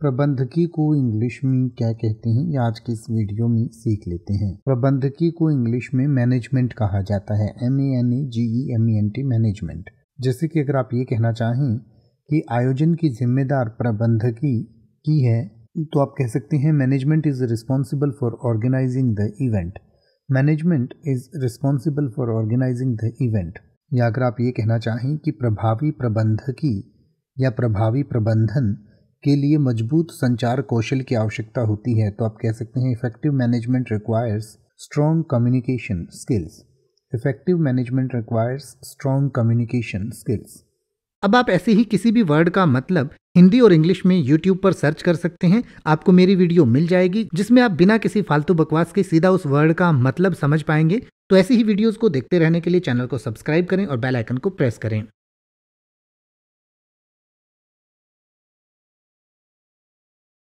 प्रबंधकी को इंग्लिश में क्या कहते हैं ये आज के इस वीडियो में सीख लेते हैं प्रबंधकी को इंग्लिश में मैनेजमेंट कहा जाता है M A N A G E M E N T management जैसे कि अगर आप ये कहना चाहें कि आयोजन की जिम्मेदार प्रबंधकी की है तो आप कह सकते हैं management is responsible for organising the event management is responsible for organising the event या अगर आप ये कहना चाहें कि प्रभावी प्रबंधकी या प्रभावी प्रबंधन के लिए मजबूत संचार कौशल की आवश्यकता होती है तो आप कह सकते हैं effective management requires strong communication skills effective management requires strong communication skills अब आप ऐसे ही किसी भी वर्ड का मतलब हिंदी और इंग्लिश में YouTube पर सर्च कर सकते हैं आपको मेरी वीडियो मिल जाएगी जिसमें आप बिना किसी फालतू बकवास के सीधा उस वर्ड का मतलब समझ पाएंगे तो ऐसी ही वीडियोस को देखते रहने के लिए चैनल को सब्सक्राइब करें और बेल आइकन को प्रेस करें